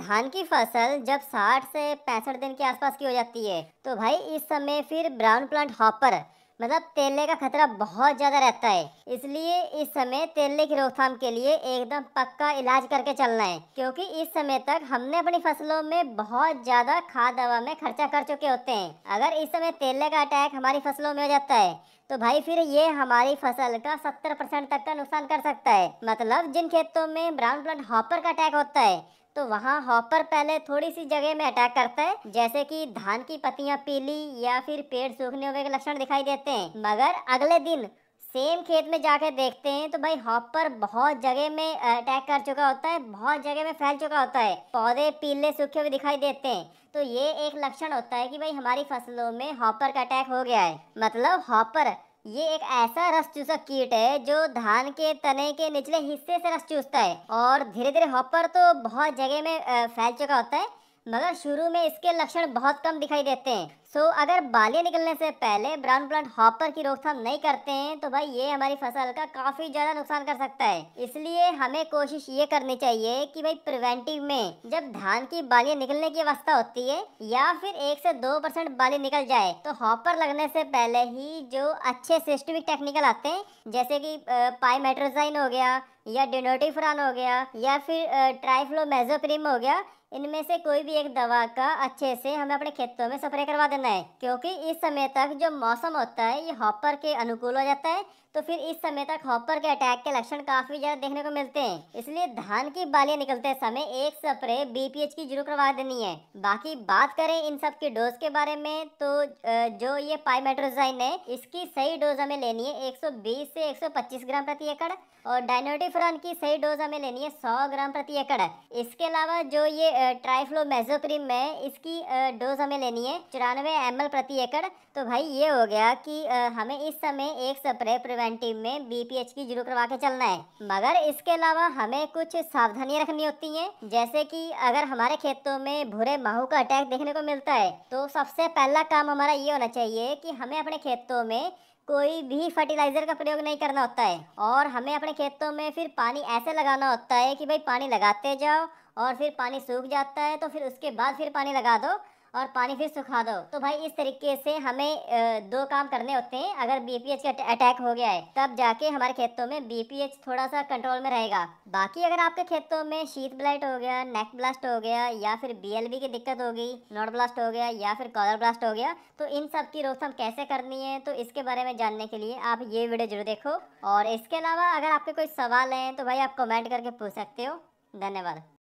धान की फसल जब 60 से पैंसठ दिन के आसपास की हो जाती है तो भाई इस समय फिर ब्राउन प्लांट हॉपर मतलब तेले का खतरा बहुत ज़्यादा रहता है इसलिए इस समय तेले की रोकथाम के लिए एकदम पक्का इलाज करके चलना है क्योंकि इस समय तक हमने अपनी फसलों में बहुत ज़्यादा खाद दवा में खर्चा कर चुके होते हैं अगर इस समय तेले का अटैक हमारी फसलों में हो जाता है तो भाई फिर ये हमारी फसल का सत्तर परसेंट तक का नुकसान कर सकता है मतलब जिन खेतों में ब्राउन प्लांट हॉपर का अटैक होता है तो वहाँ हॉपर पहले थोड़ी सी जगह में अटैक करता है जैसे कि धान की पत्तियाँ पीली या फिर पेड़ सूखने हुए के लक्षण दिखाई देते हैं मगर अगले दिन सेम खेत में जाकर देखते हैं तो भाई हॉपर बहुत जगह में अटैक कर चुका होता है बहुत जगह में फैल चुका होता है पौधे पीले सूखे हुए दिखाई देते हैं तो ये एक लक्षण होता है कि भाई हमारी फसलों में हॉपर का अटैक हो गया है मतलब हॉपर ये एक ऐसा रस चूसक कीट है जो धान के तने के निचले हिस्से से रस चूसता है और धीरे धीरे हॉपर तो बहुत जगह में फैल चुका होता है मगर शुरू में इसके लक्षण बहुत कम दिखाई देते हैं सो so, अगर बालियाँ निकलने से पहले ब्राउन प्लांट हॉपर की रोकथाम नहीं करते हैं तो भाई ये हमारी फसल का काफ़ी ज़्यादा नुकसान कर सकता है इसलिए हमें कोशिश ये करनी चाहिए कि भाई प्रिवेंटिव में जब धान की बालियाँ निकलने की अवस्था होती है या फिर एक से दो परसेंट बाली निकल जाए तो हॉपर लगने से पहले ही जो अच्छे सिस्टमिक टेक्निकल आते हैं जैसे कि पाइमेट्रोजाइन हो गया या डिनोटिफ्रान हो गया या फिर ट्राइफ्लो मेजोप्रीम हो गया इनमें से कोई भी एक दवा का अच्छे से हमें अपने खेतों में स्प्रे करवा देना है क्योंकि इस समय तक जो मौसम होता है ये हॉपर के अनुकूल हो जाता है तो फिर इस समय तक हॉपर के अटैक के लक्षण काफी ज्यादा देखने को मिलते हैं इसलिए धान की बालियां निकलते समय एक स्प्रे बीपीएच की जरूर करवा देनी है बाकी बात करें इन सब की डोज के बारे में तो जो ये पाइमेट्रोजाइन है इसकी सही डोज हमें लेनी है एक से एक ग्राम प्रति एकड़ और डायनोटिफ सेफ्रॉन की सही डोज हमें लेनी है 100 ग्राम प्रति एकड़ इसके अलावा जो ये ट्राइफ्लो मेजोप्रीम है इसकी डोज हमें लेनी है चौरानवे एम प्रति एकड़ तो भाई ये हो गया कि हमें इस समय एक स्प्रे प्रिवेंटिव में बीपीएच की जरूर करवा के चलना है मगर इसके अलावा हमें कुछ सावधानियां रखनी होती हैं जैसे कि अगर हमारे खेतों में भूरे माहू का अटैक देखने को मिलता है तो सबसे पहला काम हमारा ये होना चाहिए कि हमें अपने खेतों में कोई भी फर्टिलाइज़र का प्रयोग नहीं करना होता है और हमें अपने खेतों में फिर पानी ऐसे लगाना होता है कि भाई पानी लगाते जाओ और फिर पानी सूख जाता है तो फिर उसके बाद फिर पानी लगा दो और पानी फिर सुखा दो तो भाई इस तरीके से हमें दो काम करने होते हैं अगर बीपीएच का अटैक हो गया है तब जाके हमारे खेतों में बीपीएच थोड़ा सा कंट्रोल में रहेगा बाकी अगर आपके खेतों में शीत ब्लाइट हो गया नेक ब्लास्ट हो गया या फिर बीएलबी की दिक्कत हो गई नॉट ब्लास्ट हो गया या फिर कॉलर ब्लास्ट हो गया तो इन सब की रोकथाम कैसे करनी है तो इसके बारे में जानने के लिए आप ये वीडियो जरूर देखो और इसके अलावा अगर आपके कोई सवाल हैं तो भाई आप कमेंट करके पूछ सकते हो धन्यवाद